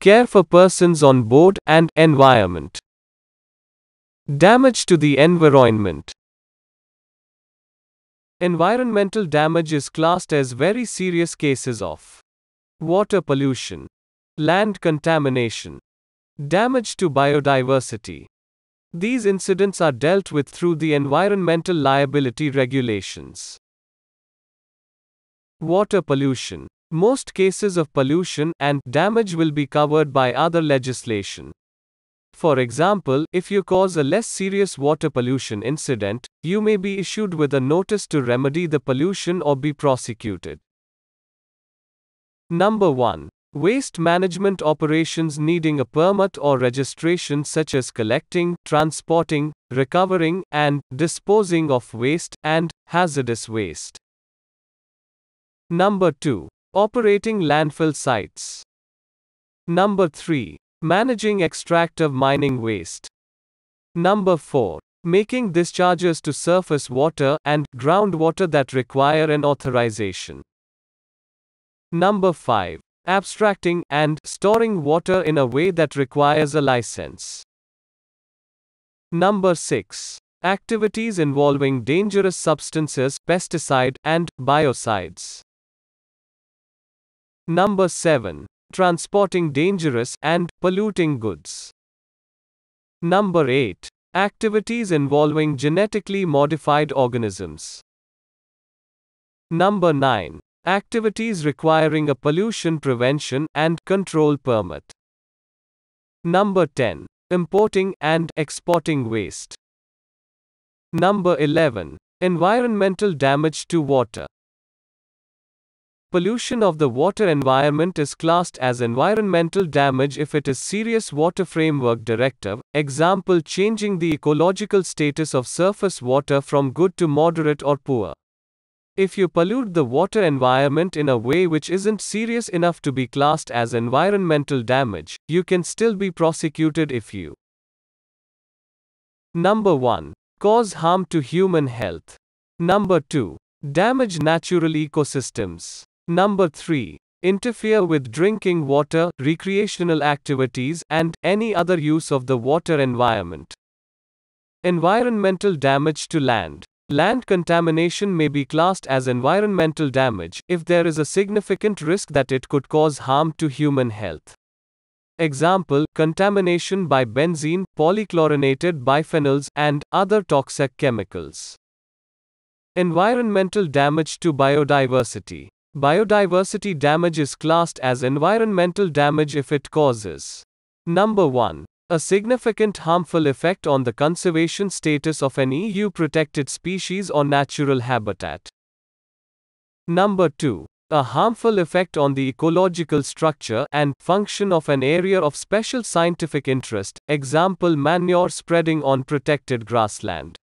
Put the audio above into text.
care for persons on board, and environment. Damage to the environment. Environmental damage is classed as very serious cases of water pollution, land contamination, damage to biodiversity. These incidents are dealt with through the environmental liability regulations. Water pollution. Most cases of pollution and damage will be covered by other legislation. For example, if you cause a less serious water pollution incident, you may be issued with a notice to remedy the pollution or be prosecuted. Number 1. Waste management operations needing a permit or registration, such as collecting, transporting, recovering, and disposing of waste and hazardous waste. Number 2. Operating landfill sites. Number 3. Managing extractive mining waste. Number 4. Making discharges to surface water and groundwater that require an authorization. Number 5. Abstracting and storing water in a way that requires a license. Number 6. Activities involving dangerous substances, pesticide, and biocides. Number 7. Transporting dangerous and polluting goods. Number 8. Activities involving genetically modified organisms. Number 9. Activities requiring a pollution prevention and control permit. Number 10. Importing and exporting waste. Number 11. Environmental damage to water. Pollution of the water environment is classed as environmental damage if it is serious water framework directive, example changing the ecological status of surface water from good to moderate or poor. If you pollute the water environment in a way which isn't serious enough to be classed as environmental damage, you can still be prosecuted if you. Number 1. Cause harm to human health. Number 2. Damage natural ecosystems. Number 3. Interfere with drinking water, recreational activities, and any other use of the water environment. Environmental damage to land. Land contamination may be classed as environmental damage if there is a significant risk that it could cause harm to human health. Example contamination by benzene, polychlorinated biphenyls, and other toxic chemicals. Environmental damage to biodiversity. Biodiversity damage is classed as environmental damage if it causes. Number 1. A significant harmful effect on the conservation status of an EU protected species or natural habitat. Number 2. A harmful effect on the ecological structure and function of an area of special scientific interest, example manure spreading on protected grassland.